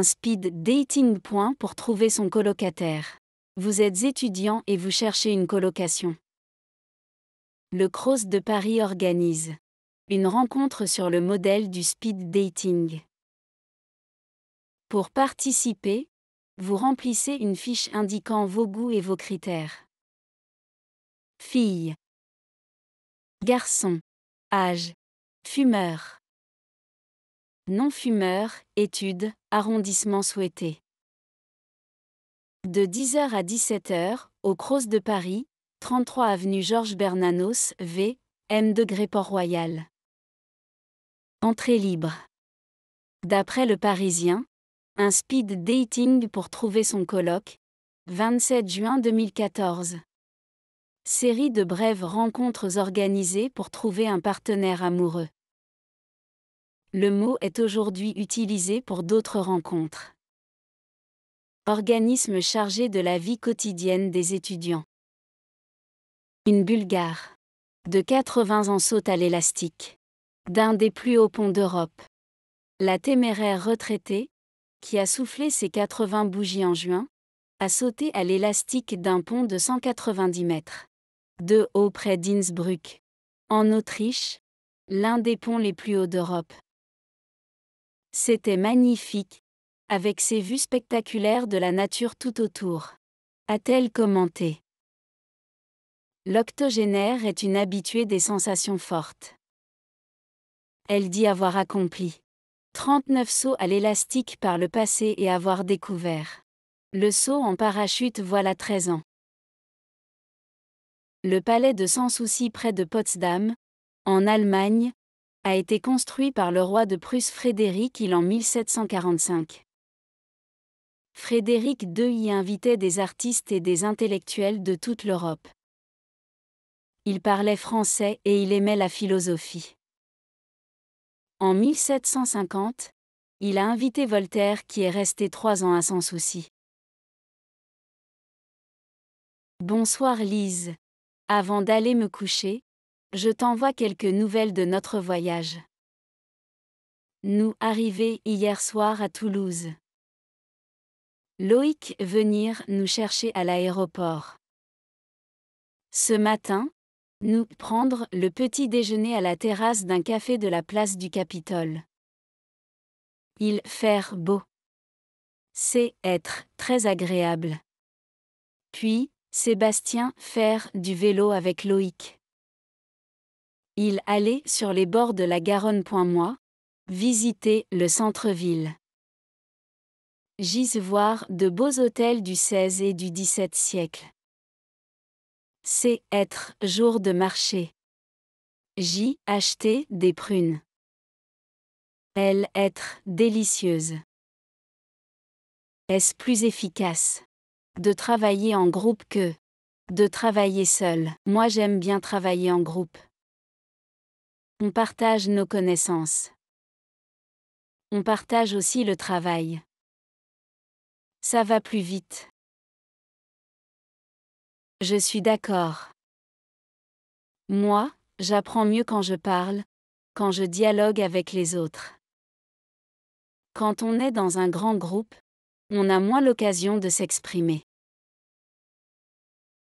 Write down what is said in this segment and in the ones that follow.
un speed dating point pour trouver son colocataire. Vous êtes étudiant et vous cherchez une colocation. Le Cross de Paris organise une rencontre sur le modèle du speed dating. Pour participer, vous remplissez une fiche indiquant vos goûts et vos critères. Fille. Garçon. Âge. Fumeur non fumeur. études, arrondissement souhaité. De 10h à 17h, au Cross de Paris, 33 avenue Georges Bernanos, V, M degré Port-Royal. Entrée libre. D'après le Parisien, un speed dating pour trouver son colloque, 27 juin 2014. Série de brèves rencontres organisées pour trouver un partenaire amoureux le mot est aujourd'hui utilisé pour d'autres rencontres. Organisme chargé de la vie quotidienne des étudiants. Une Bulgare. De 80 ans saute à l'élastique. D'un des plus hauts ponts d'Europe. La téméraire retraitée, qui a soufflé ses 80 bougies en juin, a sauté à l'élastique d'un pont de 190 mètres. De haut près d'Innsbruck. En Autriche, l'un des ponts les plus hauts d'Europe. C'était magnifique, avec ces vues spectaculaires de la nature tout autour. A-t-elle commenté L'octogénaire est une habituée des sensations fortes. Elle dit avoir accompli 39 sauts à l'élastique par le passé et avoir découvert le saut en parachute voilà 13 ans. Le palais de Sans Souci près de Potsdam, en Allemagne, a été construit par le roi de Prusse Frédéric il en 1745. Frédéric II y invitait des artistes et des intellectuels de toute l'Europe. Il parlait français et il aimait la philosophie. En 1750, il a invité Voltaire qui est resté trois ans à Sans Souci. Bonsoir Lise. Avant d'aller me coucher, je t'envoie quelques nouvelles de notre voyage. Nous arrivés hier soir à Toulouse. Loïc venir nous chercher à l'aéroport. Ce matin, nous prendre le petit déjeuner à la terrasse d'un café de la place du Capitole. Il faire beau. C'est être très agréable. Puis, Sébastien faire du vélo avec Loïc. Il allait sur les bords de la Garonne. Moi, visiter le centre-ville. J'y voir de beaux hôtels du XVI et du XVIIe siècle. C'est être jour de marché. J'y acheter des prunes. Elle être délicieuse. Est-ce plus efficace de travailler en groupe que de travailler seul Moi j'aime bien travailler en groupe. On partage nos connaissances. On partage aussi le travail. Ça va plus vite. Je suis d'accord. Moi, j'apprends mieux quand je parle, quand je dialogue avec les autres. Quand on est dans un grand groupe, on a moins l'occasion de s'exprimer.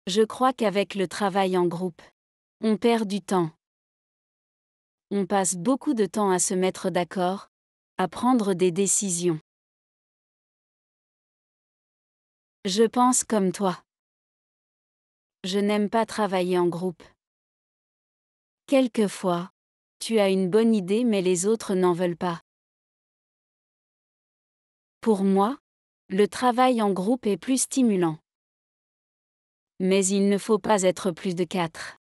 Je crois qu'avec le travail en groupe, on perd du temps on passe beaucoup de temps à se mettre d'accord, à prendre des décisions. Je pense comme toi. Je n'aime pas travailler en groupe. Quelquefois, tu as une bonne idée mais les autres n'en veulent pas. Pour moi, le travail en groupe est plus stimulant. Mais il ne faut pas être plus de quatre.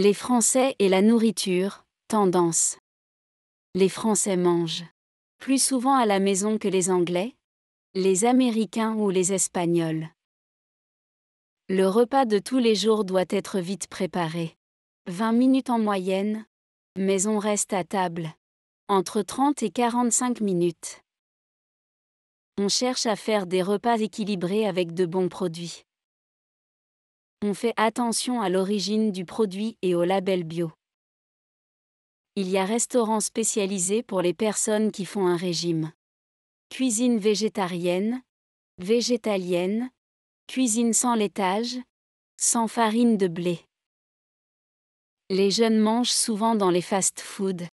Les Français et la nourriture, tendance. Les Français mangent plus souvent à la maison que les Anglais, les Américains ou les Espagnols. Le repas de tous les jours doit être vite préparé. 20 minutes en moyenne, mais on reste à table. Entre 30 et 45 minutes. On cherche à faire des repas équilibrés avec de bons produits on fait attention à l'origine du produit et au label bio. Il y a restaurants spécialisés pour les personnes qui font un régime. Cuisine végétarienne, végétalienne, cuisine sans laitage, sans farine de blé. Les jeunes mangent souvent dans les fast-foods,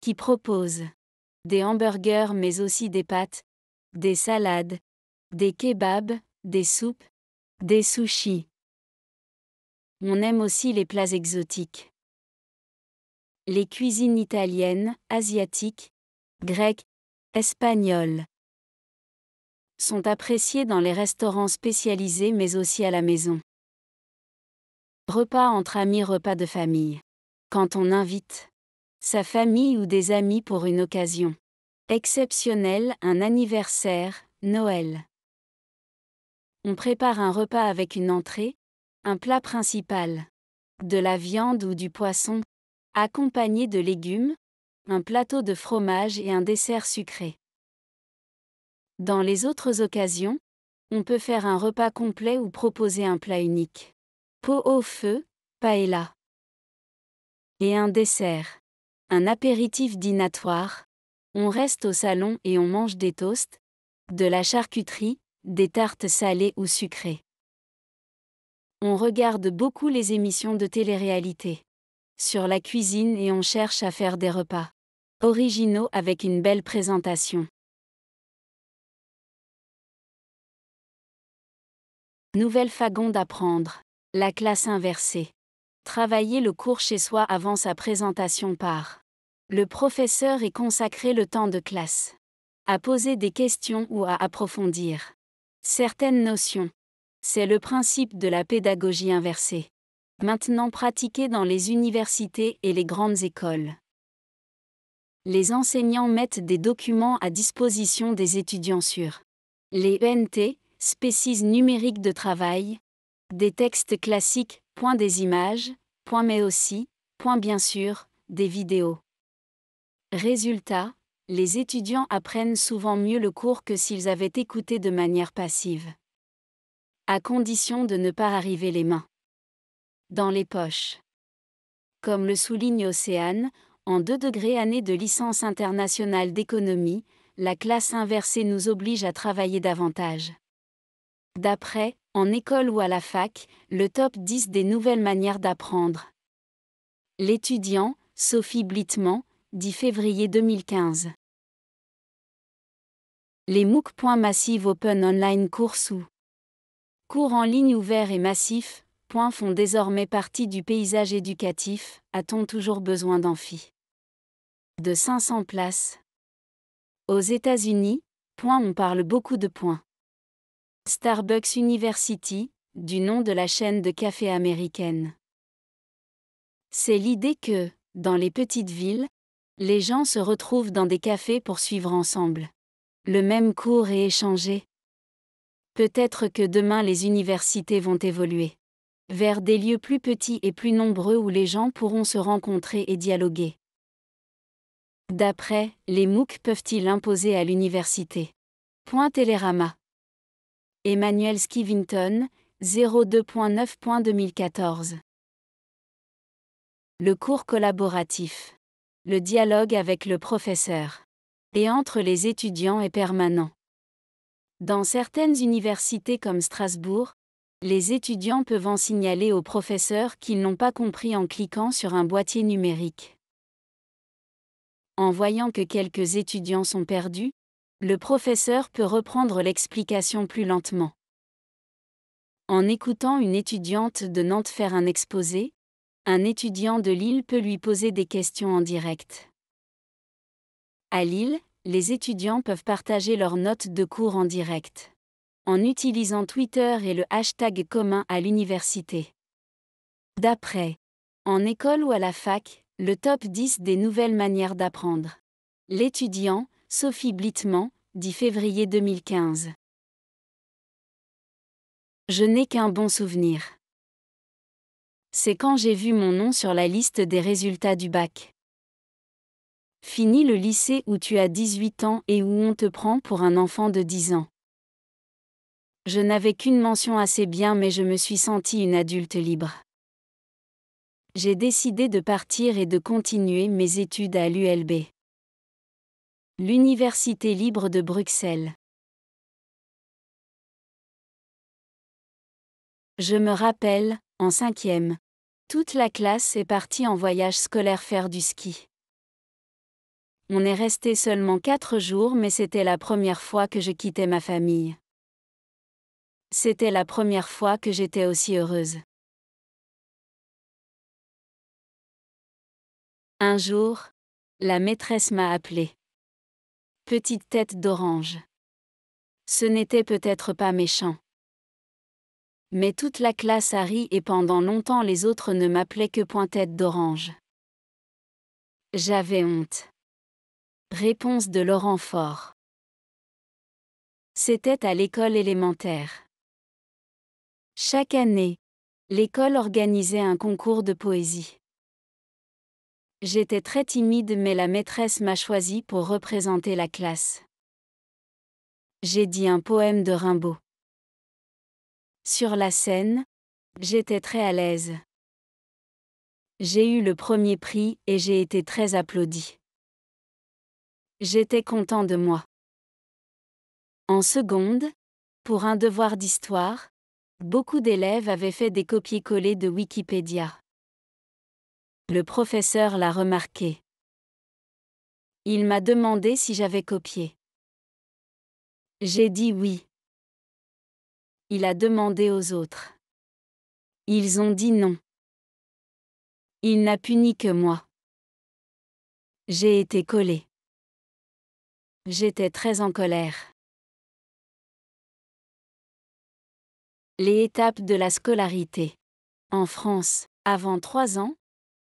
qui proposent des hamburgers mais aussi des pâtes, des salades, des kebabs, des soupes, des sushis on aime aussi les plats exotiques. Les cuisines italiennes, asiatiques, grecques, espagnoles sont appréciées dans les restaurants spécialisés mais aussi à la maison. Repas entre amis, repas de famille. Quand on invite sa famille ou des amis pour une occasion exceptionnelle, un anniversaire, Noël. On prépare un repas avec une entrée, un plat principal. De la viande ou du poisson. Accompagné de légumes. Un plateau de fromage et un dessert sucré. Dans les autres occasions, on peut faire un repas complet ou proposer un plat unique. Pot au feu, paella. Et un dessert. Un apéritif dînatoire. On reste au salon et on mange des toasts, de la charcuterie, des tartes salées ou sucrées. On regarde beaucoup les émissions de télé-réalité. Sur la cuisine et on cherche à faire des repas. Originaux avec une belle présentation. Nouvelle fagon d'apprendre La classe inversée. Travailler le cours chez soi avant sa présentation par. Le professeur est consacré le temps de classe. À poser des questions ou à approfondir certaines notions. C'est le principe de la pédagogie inversée. Maintenant pratiquée dans les universités et les grandes écoles. Les enseignants mettent des documents à disposition des étudiants sur les ENT, spécies numériques de travail, des textes classiques, point des images, point mais aussi, point bien sûr, des vidéos. Résultat, les étudiants apprennent souvent mieux le cours que s'ils avaient écouté de manière passive à condition de ne pas arriver les mains dans les poches. Comme le souligne Océane, en 2 degrés année de licence internationale d'économie, la classe inversée nous oblige à travailler davantage. D'après, en école ou à la fac, le top 10 des nouvelles manières d'apprendre. L'étudiant, Sophie Blitman, dit février 2015. Les MOOC. Massive Open Online Courses ou cours en ligne ouverts et massifs, points font désormais partie du paysage éducatif, a-t-on toujours besoin d'amphi De 500 places. Aux États-Unis, points on parle beaucoup de points. Starbucks University, du nom de la chaîne de café américaine. C'est l'idée que, dans les petites villes, les gens se retrouvent dans des cafés pour suivre ensemble le même cours et échanger. Peut-être que demain les universités vont évoluer vers des lieux plus petits et plus nombreux où les gens pourront se rencontrer et dialoguer. D'après, les MOOC peuvent-ils imposer à l'université Point Télérama. Emmanuel Skivington, 02.9.2014. Le cours collaboratif. Le dialogue avec le professeur. Et entre les étudiants est permanent. Dans certaines universités comme Strasbourg, les étudiants peuvent en signaler aux professeurs qu'ils n'ont pas compris en cliquant sur un boîtier numérique. En voyant que quelques étudiants sont perdus, le professeur peut reprendre l'explication plus lentement. En écoutant une étudiante de Nantes faire un exposé, un étudiant de Lille peut lui poser des questions en direct. À Lille, les étudiants peuvent partager leurs notes de cours en direct. En utilisant Twitter et le hashtag commun à l'université. D'après. En école ou à la fac, le top 10 des nouvelles manières d'apprendre. L'étudiant, Sophie Blitman, dit février 2015. Je n'ai qu'un bon souvenir. C'est quand j'ai vu mon nom sur la liste des résultats du bac. Fini le lycée où tu as 18 ans et où on te prend pour un enfant de 10 ans. Je n'avais qu'une mention assez bien mais je me suis sentie une adulte libre. J'ai décidé de partir et de continuer mes études à l'ULB. L'Université libre de Bruxelles. Je me rappelle, en cinquième, toute la classe est partie en voyage scolaire faire du ski. On est resté seulement quatre jours mais c'était la première fois que je quittais ma famille. C'était la première fois que j'étais aussi heureuse. Un jour, la maîtresse m'a appelée. Petite tête d'orange. Ce n'était peut-être pas méchant. Mais toute la classe a ri et pendant longtemps les autres ne m'appelaient que point tête d'Orange. J'avais honte. Réponse de Laurent Faure. C'était à l'école élémentaire. Chaque année, l'école organisait un concours de poésie. J'étais très timide mais la maîtresse m'a choisi pour représenter la classe. J'ai dit un poème de Rimbaud. Sur la scène, j'étais très à l'aise. J'ai eu le premier prix et j'ai été très applaudi. J'étais content de moi. En seconde, pour un devoir d'histoire, beaucoup d'élèves avaient fait des copier-coller de Wikipédia. Le professeur l'a remarqué. Il m'a demandé si j'avais copié. J'ai dit oui. Il a demandé aux autres. Ils ont dit non. Il n'a puni que moi. J'ai été collé. J'étais très en colère. Les étapes de la scolarité. En France, avant 3 ans,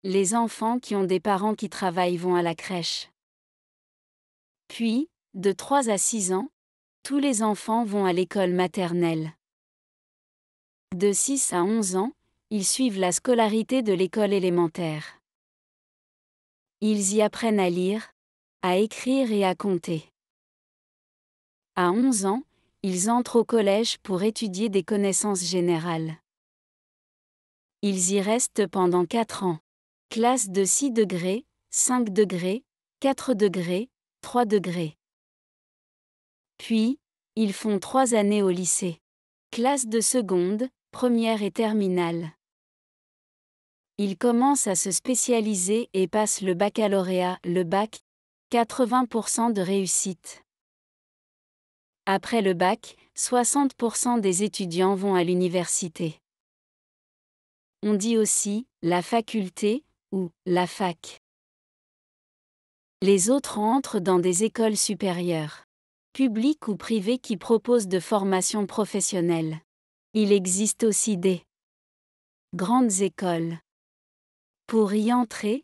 les enfants qui ont des parents qui travaillent vont à la crèche. Puis, de 3 à 6 ans, tous les enfants vont à l'école maternelle. De 6 à 11 ans, ils suivent la scolarité de l'école élémentaire. Ils y apprennent à lire, à écrire et à compter. À 11 ans, ils entrent au collège pour étudier des connaissances générales. Ils y restent pendant 4 ans. Classe de 6 degrés, 5 degrés, 4 degrés, 3 degrés. Puis, ils font 3 années au lycée. Classe de seconde, première et terminale. Ils commencent à se spécialiser et passent le baccalauréat, le bac, 80% de réussite. Après le bac, 60% des étudiants vont à l'université. On dit aussi la faculté ou la fac. Les autres entrent dans des écoles supérieures, publiques ou privées qui proposent de formations professionnelles. Il existe aussi des grandes écoles. Pour y entrer,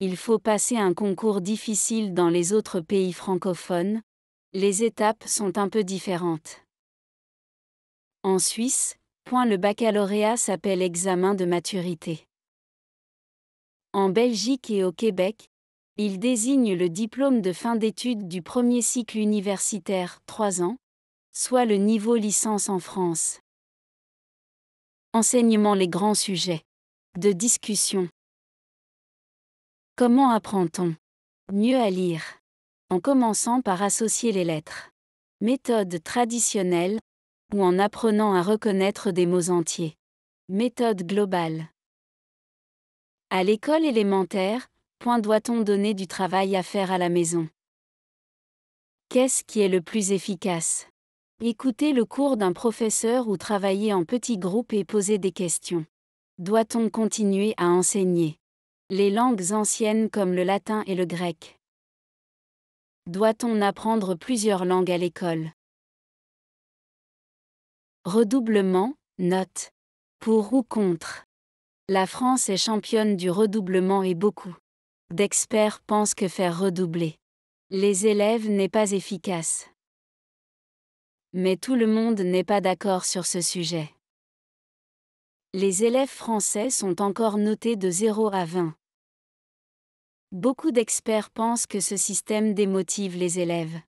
il faut passer un concours difficile dans les autres pays francophones, les étapes sont un peu différentes. En Suisse, point le baccalauréat s'appelle examen de maturité. En Belgique et au Québec, il désigne le diplôme de fin d'études du premier cycle universitaire 3 ans, soit le niveau licence en France. Enseignement les grands sujets. De discussion. Comment apprend-on Mieux à lire en commençant par associer les lettres. Méthode traditionnelle, ou en apprenant à reconnaître des mots entiers. Méthode globale. À l'école élémentaire, point doit-on donner du travail à faire à la maison. Qu'est-ce qui est le plus efficace Écouter le cours d'un professeur ou travailler en petits groupes et poser des questions. Doit-on continuer à enseigner Les langues anciennes comme le latin et le grec doit-on apprendre plusieurs langues à l'école Redoublement, note. Pour ou contre La France est championne du redoublement et beaucoup d'experts pensent que faire redoubler les élèves n'est pas efficace. Mais tout le monde n'est pas d'accord sur ce sujet. Les élèves français sont encore notés de 0 à 20. Beaucoup d'experts pensent que ce système démotive les élèves.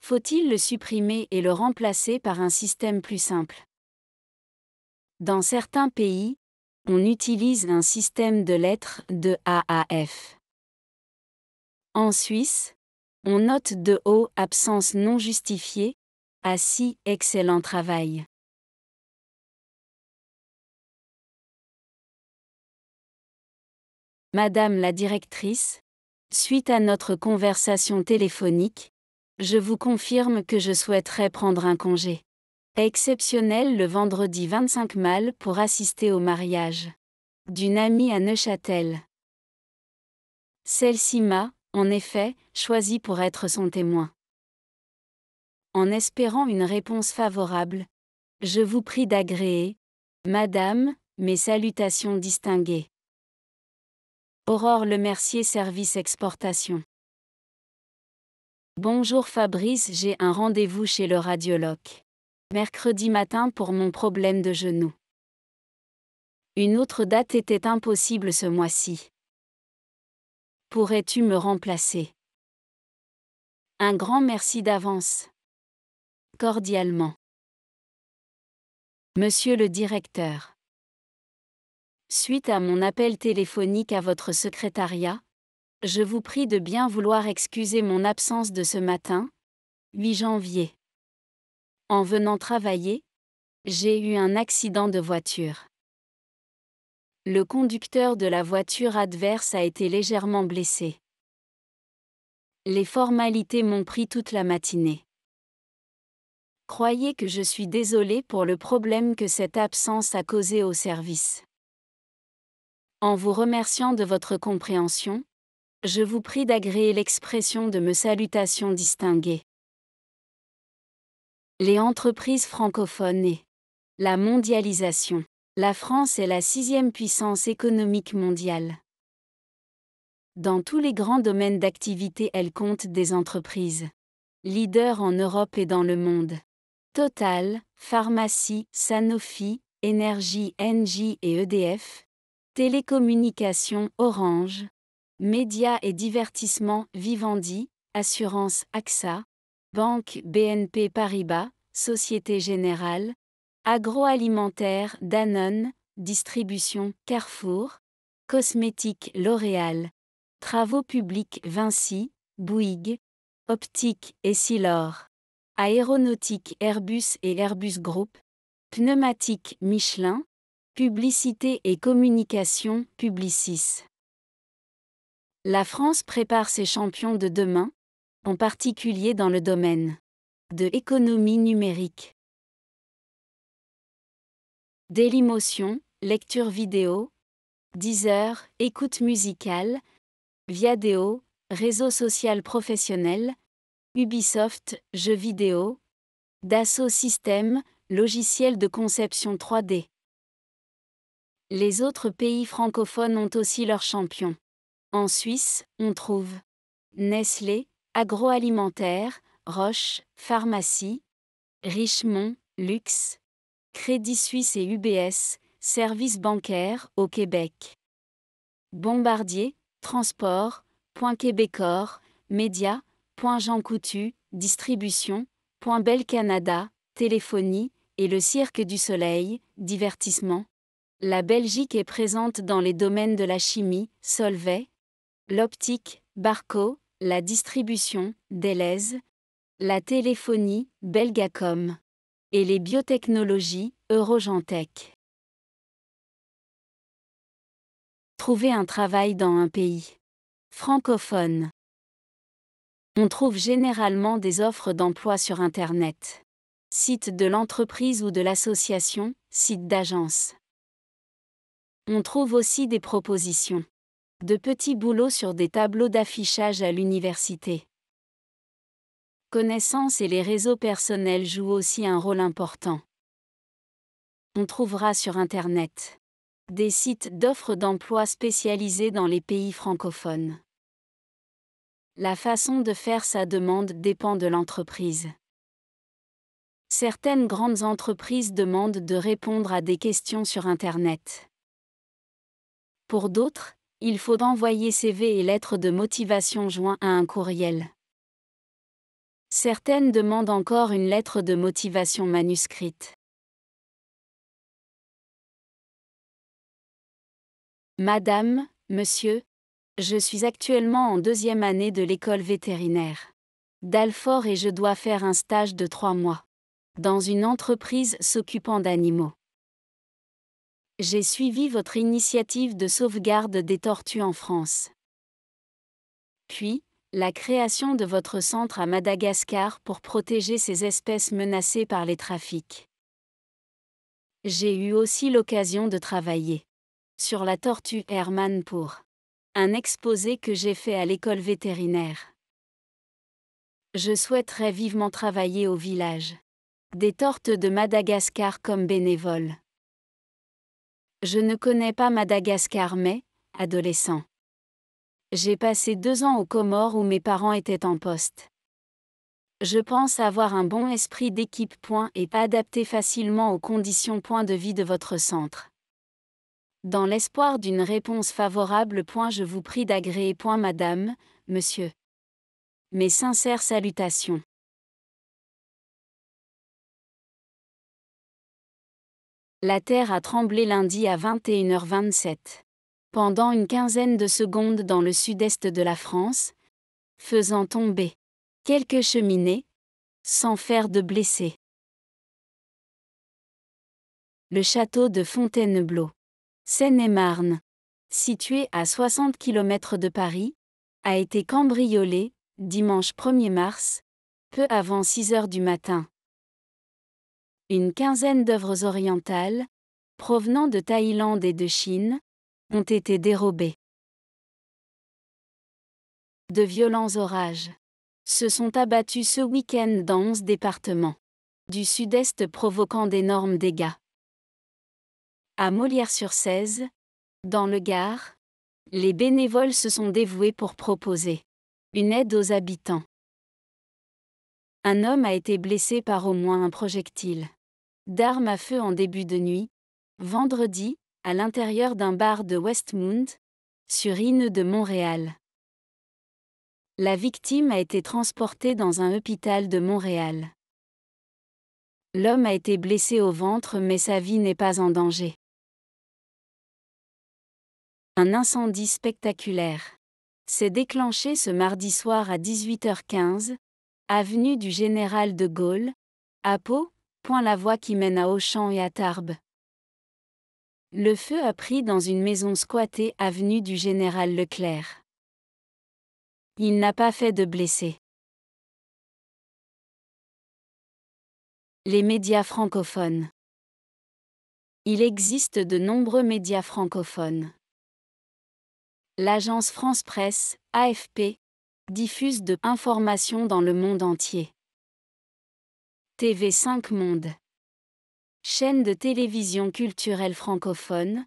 Faut-il le supprimer et le remplacer par un système plus simple Dans certains pays, on utilise un système de lettres de A à F. En Suisse, on note de haut absence non justifiée, assis excellent travail. Madame la directrice, suite à notre conversation téléphonique, je vous confirme que je souhaiterais prendre un congé exceptionnel le vendredi 25 mâle pour assister au mariage d'une amie à Neuchâtel. Celle-ci m'a, en effet, choisi pour être son témoin. En espérant une réponse favorable, je vous prie d'agréer, Madame, mes salutations distinguées. Aurore Le Mercier, Service Exportation. Bonjour Fabrice, j'ai un rendez-vous chez le radiologue. Mercredi matin pour mon problème de genou. Une autre date était impossible ce mois-ci. Pourrais-tu me remplacer Un grand merci d'avance. Cordialement. Monsieur le directeur. Suite à mon appel téléphonique à votre secrétariat, je vous prie de bien vouloir excuser mon absence de ce matin, 8 janvier. En venant travailler, j'ai eu un accident de voiture. Le conducteur de la voiture adverse a été légèrement blessé. Les formalités m'ont pris toute la matinée. Croyez que je suis désolée pour le problème que cette absence a causé au service. En vous remerciant de votre compréhension, je vous prie d'agréer l'expression de mes salutations distinguées. Les entreprises francophones et la mondialisation. La France est la sixième puissance économique mondiale. Dans tous les grands domaines d'activité, elle compte des entreprises. Leader en Europe et dans le monde. Total, Pharmacie, Sanofi, Énergie Engie et EDF, Télécommunications Orange, Médias et divertissements Vivendi, Assurance AXA, Banque BNP Paribas, Société Générale, Agroalimentaire Danone, Distribution Carrefour, Cosmétique L'Oréal, Travaux publics Vinci, Bouygues, Optique et Aéronautique Airbus et Airbus Group, Pneumatique Michelin, Publicité et communication, Publicis. La France prépare ses champions de demain, en particulier dans le domaine de l'économie numérique. Délimotion, lecture vidéo, Deezer, écoute musicale, Viadeo, réseau social professionnel, Ubisoft, jeux vidéo, Dassault Systèmes, logiciel de conception 3D. Les autres pays francophones ont aussi leurs champions. En Suisse, on trouve Nestlé, agroalimentaire, Roche, pharmacie, Richemont, luxe, Crédit Suisse et UBS, services bancaires au Québec. Bombardier, transport, point Québecor, Média, point Jean Coutu, distribution, point Bel Canada, téléphonie, et le Cirque du Soleil, divertissement. La Belgique est présente dans les domaines de la chimie, Solvay, l'optique, Barco, la distribution, Deleuze, la téléphonie, Belgacom, et les biotechnologies, Eurogentech. Trouver un travail dans un pays francophone. On trouve généralement des offres d'emploi sur Internet. Site de l'entreprise ou de l'association, site d'agence. On trouve aussi des propositions de petits boulots sur des tableaux d'affichage à l'université. Connaissances et les réseaux personnels jouent aussi un rôle important. On trouvera sur Internet des sites d'offres d'emploi spécialisés dans les pays francophones. La façon de faire sa demande dépend de l'entreprise. Certaines grandes entreprises demandent de répondre à des questions sur Internet. Pour d'autres, il faut envoyer CV et lettres de motivation joint à un courriel. Certaines demandent encore une lettre de motivation manuscrite. Madame, Monsieur, je suis actuellement en deuxième année de l'école vétérinaire. D'Alfort et je dois faire un stage de trois mois. Dans une entreprise s'occupant d'animaux. J'ai suivi votre initiative de sauvegarde des tortues en France. Puis, la création de votre centre à Madagascar pour protéger ces espèces menacées par les trafics. J'ai eu aussi l'occasion de travailler sur la tortue Herman pour un exposé que j'ai fait à l'école vétérinaire. Je souhaiterais vivement travailler au village des tortes de Madagascar comme bénévole. Je ne connais pas Madagascar mais, adolescent. J'ai passé deux ans aux Comores où mes parents étaient en poste. Je pense avoir un bon esprit d'équipe point et adapté facilement aux conditions point de vie de votre centre. Dans l'espoir d'une réponse favorable point je vous prie d'agréer point madame, monsieur. Mes sincères salutations. La Terre a tremblé lundi à 21h27. Pendant une quinzaine de secondes dans le sud-est de la France, faisant tomber quelques cheminées, sans faire de blessés. Le château de Fontainebleau, Seine-et-Marne, situé à 60 km de Paris, a été cambriolé, dimanche 1er mars, peu avant 6 h du matin une quinzaine d'œuvres orientales, provenant de Thaïlande et de Chine, ont été dérobées. De violents orages se sont abattus ce week-end dans onze départements du sud-est provoquant d'énormes dégâts. À Molière-sur-Cèze, dans le Gard, les bénévoles se sont dévoués pour proposer une aide aux habitants. Un homme a été blessé par au moins un projectile d'armes à feu en début de nuit, vendredi, à l'intérieur d'un bar de Westmount, sur Ine de Montréal. La victime a été transportée dans un hôpital de Montréal. L'homme a été blessé au ventre mais sa vie n'est pas en danger. Un incendie spectaculaire s'est déclenché ce mardi soir à 18h15, avenue du Général de Gaulle, à Pau, point la voie qui mène à Auchan et à Tarbes. Le feu a pris dans une maison squattée avenue du Général Leclerc. Il n'a pas fait de blessés. Les médias francophones. Il existe de nombreux médias francophones. L'agence France Presse, AFP, diffuse de informations dans le monde entier. TV5 Monde. Chaîne de télévision culturelle francophone,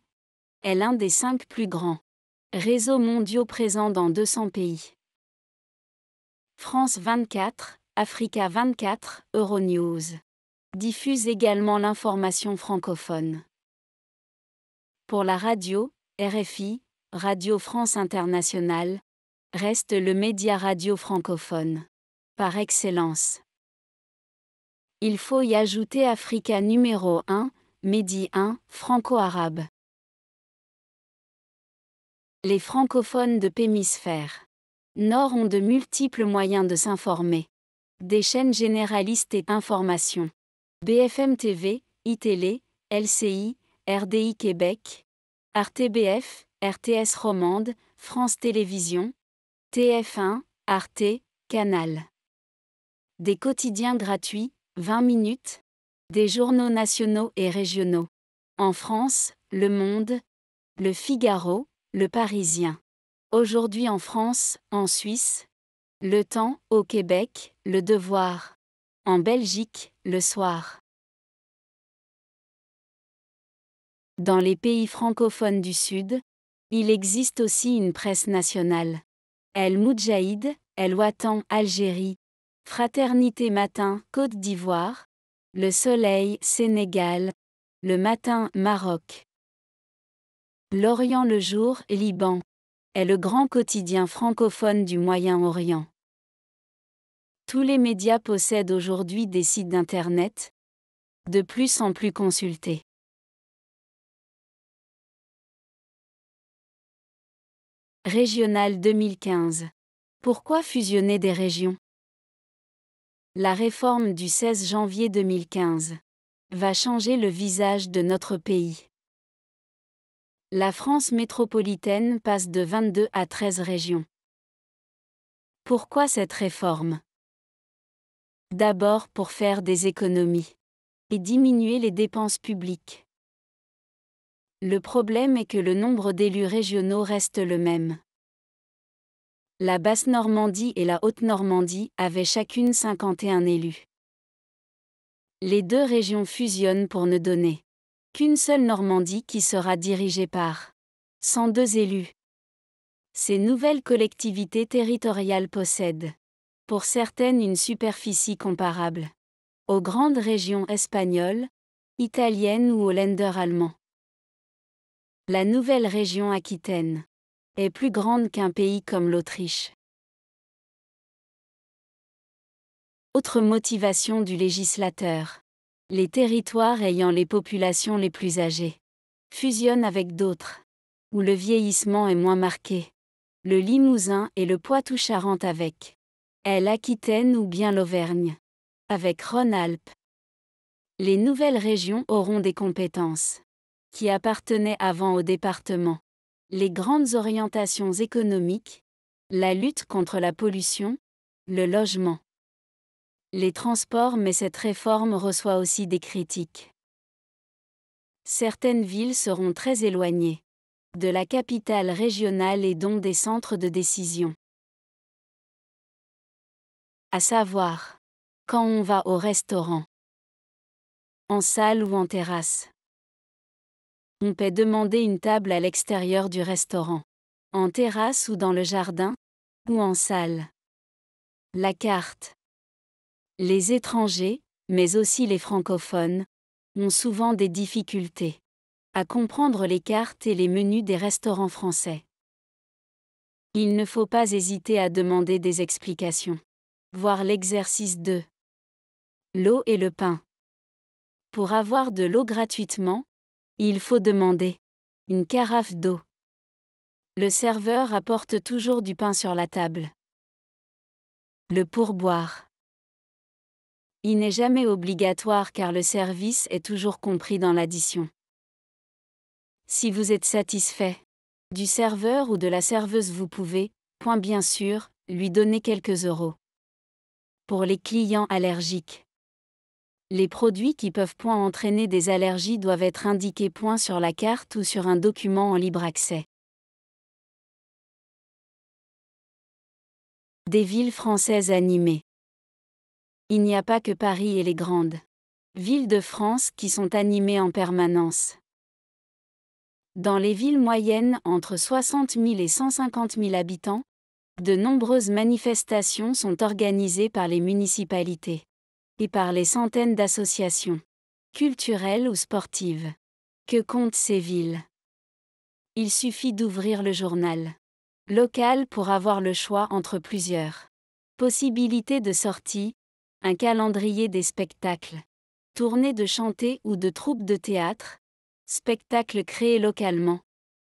est l'un des cinq plus grands réseaux mondiaux présents dans 200 pays. France 24, Africa 24, Euronews. Diffuse également l'information francophone. Pour la radio, RFI, Radio France Internationale, reste le média radio francophone. Par excellence. Il faut y ajouter Africa numéro 1, Midi 1, franco-arabe. Les francophones de Pémisphère Nord ont de multiples moyens de s'informer. Des chaînes généralistes et informations. BFM TV, iTélé, LCI, RDI Québec, RTBF, RTS Romande, France Télévision, TF1, Arte, Canal. Des quotidiens gratuits, 20 minutes des journaux nationaux et régionaux. En France, Le Monde, Le Figaro, Le Parisien. Aujourd'hui en France, en Suisse, Le Temps, au Québec, Le Devoir. En Belgique, Le Soir. Dans les pays francophones du Sud, il existe aussi une presse nationale. El Moudjahid, El Watan Algérie, Fraternité matin, Côte d'Ivoire. Le soleil, Sénégal. Le matin, Maroc. L'Orient le jour, Liban. Est le grand quotidien francophone du Moyen-Orient. Tous les médias possèdent aujourd'hui des sites d'Internet, de plus en plus consultés. Régional 2015. Pourquoi fusionner des régions la réforme du 16 janvier 2015 va changer le visage de notre pays. La France métropolitaine passe de 22 à 13 régions. Pourquoi cette réforme D'abord pour faire des économies et diminuer les dépenses publiques. Le problème est que le nombre d'élus régionaux reste le même la Basse-Normandie et la Haute-Normandie avaient chacune 51 élus. Les deux régions fusionnent pour ne donner qu'une seule Normandie qui sera dirigée par 102 élus. Ces nouvelles collectivités territoriales possèdent, pour certaines, une superficie comparable aux grandes régions espagnoles, italiennes ou aux Länder allemands. La nouvelle région Aquitaine est plus grande qu'un pays comme l'Autriche. Autre motivation du législateur. Les territoires ayant les populations les plus âgées fusionnent avec d'autres, où le vieillissement est moins marqué. Le Limousin et le poitou charente avec. l'Aquitaine ou bien l'Auvergne. Avec Rhône-Alpes. Les nouvelles régions auront des compétences qui appartenaient avant au département les grandes orientations économiques, la lutte contre la pollution, le logement, les transports mais cette réforme reçoit aussi des critiques. Certaines villes seront très éloignées de la capitale régionale et donc des centres de décision. À savoir, quand on va au restaurant, en salle ou en terrasse. On peut demander une table à l'extérieur du restaurant, en terrasse ou dans le jardin, ou en salle. La carte. Les étrangers, mais aussi les francophones, ont souvent des difficultés à comprendre les cartes et les menus des restaurants français. Il ne faut pas hésiter à demander des explications. Voir l'exercice 2. L'eau et le pain. Pour avoir de l'eau gratuitement, il faut demander une carafe d'eau. Le serveur apporte toujours du pain sur la table. Le pourboire. Il n'est jamais obligatoire car le service est toujours compris dans l'addition. Si vous êtes satisfait du serveur ou de la serveuse, vous pouvez, point bien sûr, lui donner quelques euros. Pour les clients allergiques, les produits qui peuvent point entraîner des allergies doivent être indiqués point sur la carte ou sur un document en libre accès. Des villes françaises animées. Il n'y a pas que Paris et les grandes villes de France qui sont animées en permanence. Dans les villes moyennes entre 60 000 et 150 000 habitants, de nombreuses manifestations sont organisées par les municipalités et par les centaines d'associations culturelles ou sportives que comptent ces villes. Il suffit d'ouvrir le journal local pour avoir le choix entre plusieurs possibilités de sortie, un calendrier des spectacles, tournées de chanter ou de troupes de théâtre, spectacles créés localement,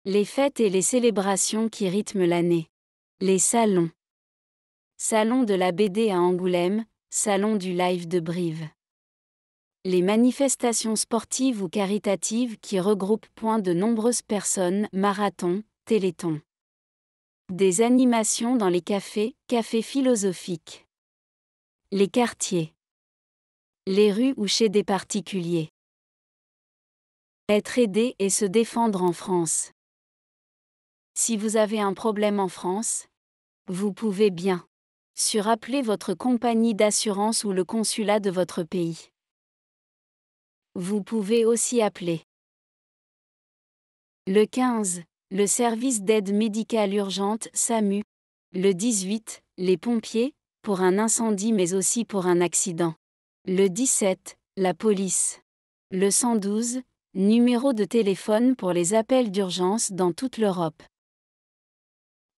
les fêtes et les célébrations qui rythment l'année, les salons. Salon de la BD à Angoulême, Salon du live de Brive. Les manifestations sportives ou caritatives qui regroupent point de nombreuses personnes, marathons, téléthon. Des animations dans les cafés, cafés philosophiques. Les quartiers. Les rues ou chez des particuliers. Être aidé et se défendre en France. Si vous avez un problème en France, vous pouvez bien sur appeler votre compagnie d'assurance ou le consulat de votre pays. Vous pouvez aussi appeler le 15, le service d'aide médicale urgente SAMU, le 18, les pompiers, pour un incendie mais aussi pour un accident. Le 17, la police. Le 112, numéro de téléphone pour les appels d'urgence dans toute l'Europe.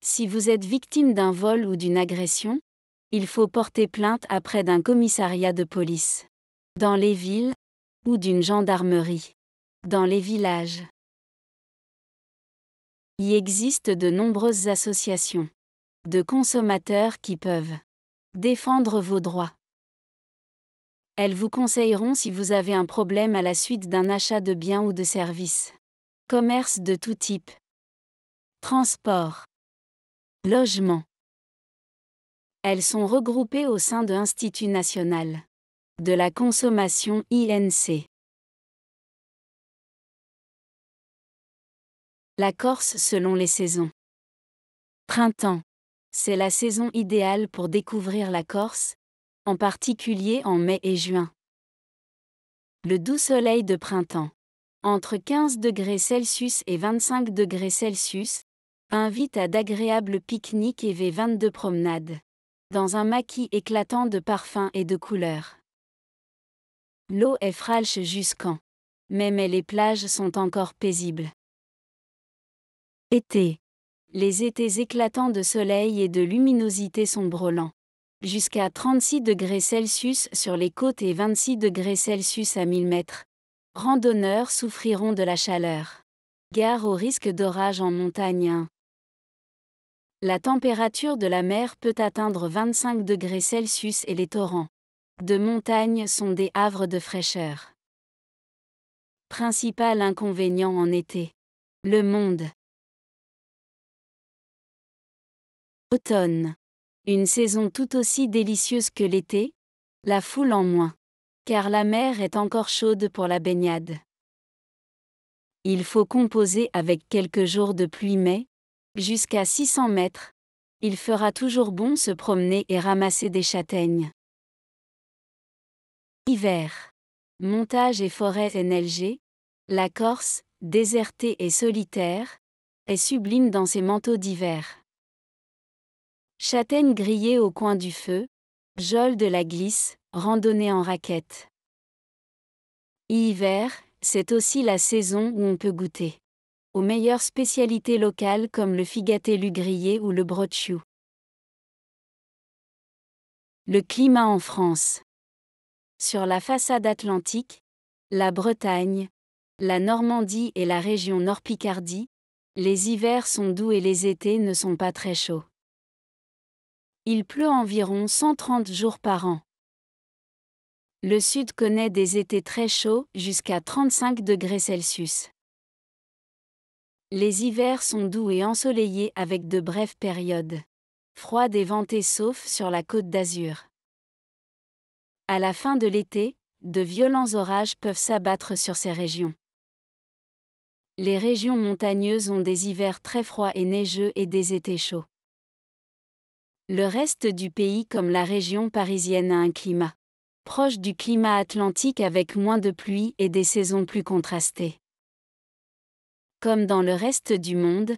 Si vous êtes victime d'un vol ou d'une agression, il faut porter plainte auprès d'un commissariat de police. Dans les villes, ou d'une gendarmerie. Dans les villages. Il existe de nombreuses associations de consommateurs qui peuvent défendre vos droits. Elles vous conseilleront si vous avez un problème à la suite d'un achat de biens ou de services. Commerce de tout type. Transport. Logement. Elles sont regroupées au sein de l'Institut national de la consommation INC. La Corse selon les saisons. Printemps. C'est la saison idéale pour découvrir la Corse, en particulier en mai et juin. Le doux soleil de printemps, entre 15 degrés et 25 degrés invite à d'agréables pique-niques et V22 promenades dans un maquis éclatant de parfums et de couleurs. L'eau est fralche jusqu'en Même mais les plages sont encore paisibles. Été. Les étés éclatants de soleil et de luminosité sont brûlants. Jusqu'à 36 degrés Celsius sur les côtes et 26 degrés Celsius à 1000 mètres. Randonneurs souffriront de la chaleur. Gare au risque d'orage en montagne la température de la mer peut atteindre 25 degrés Celsius et les torrents de montagne sont des havres de fraîcheur. Principal inconvénient en été. Le monde. Automne. Une saison tout aussi délicieuse que l'été, la foule en moins, car la mer est encore chaude pour la baignade. Il faut composer avec quelques jours de pluie mais, Jusqu'à 600 mètres. Il fera toujours bon se promener et ramasser des châtaignes. Hiver. Montage et forêts NLG. La Corse, désertée et solitaire, est sublime dans ses manteaux d'hiver. Châtaignes grillées au coin du feu, geôle de la glisse, randonnée en raquette. Hiver, c'est aussi la saison où on peut goûter aux meilleures spécialités locales comme le figaté grillé ou le brochu. Le climat en France. Sur la façade atlantique, la Bretagne, la Normandie et la région Nord-Picardie, les hivers sont doux et les étés ne sont pas très chauds. Il pleut environ 130 jours par an. Le sud connaît des étés très chauds, jusqu'à 35 degrés Celsius. Les hivers sont doux et ensoleillés avec de brèves périodes. Froides et ventées sauf sur la côte d'Azur. À la fin de l'été, de violents orages peuvent s'abattre sur ces régions. Les régions montagneuses ont des hivers très froids et neigeux et des étés chauds. Le reste du pays comme la région parisienne a un climat proche du climat atlantique avec moins de pluie et des saisons plus contrastées. Comme dans le reste du monde,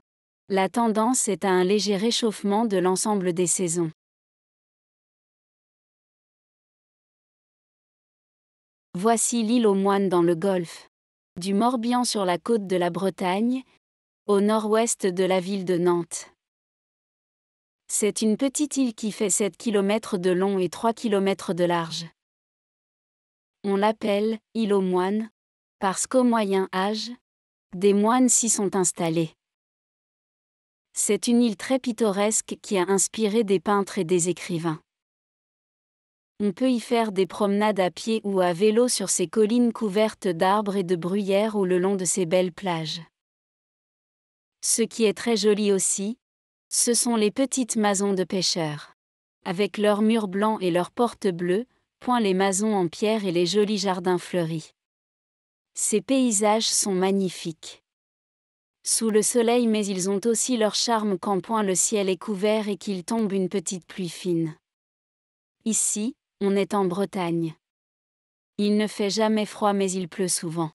la tendance est à un léger réchauffement de l'ensemble des saisons. Voici l'île aux moines dans le golfe. Du Morbihan sur la côte de la Bretagne, au nord-ouest de la ville de Nantes. C'est une petite île qui fait 7 km de long et 3 km de large. On l'appelle île aux moines parce qu'au Moyen Âge, des moines s'y sont installés. C'est une île très pittoresque qui a inspiré des peintres et des écrivains. On peut y faire des promenades à pied ou à vélo sur ces collines couvertes d'arbres et de bruyères ou le long de ces belles plages. Ce qui est très joli aussi, ce sont les petites maisons de pêcheurs. Avec leurs murs blancs et leurs portes bleues, point les maisons en pierre et les jolis jardins fleuris. Ces paysages sont magnifiques. Sous le soleil mais ils ont aussi leur charme quand point le ciel est couvert et qu'il tombe une petite pluie fine. Ici, on est en Bretagne. Il ne fait jamais froid mais il pleut souvent.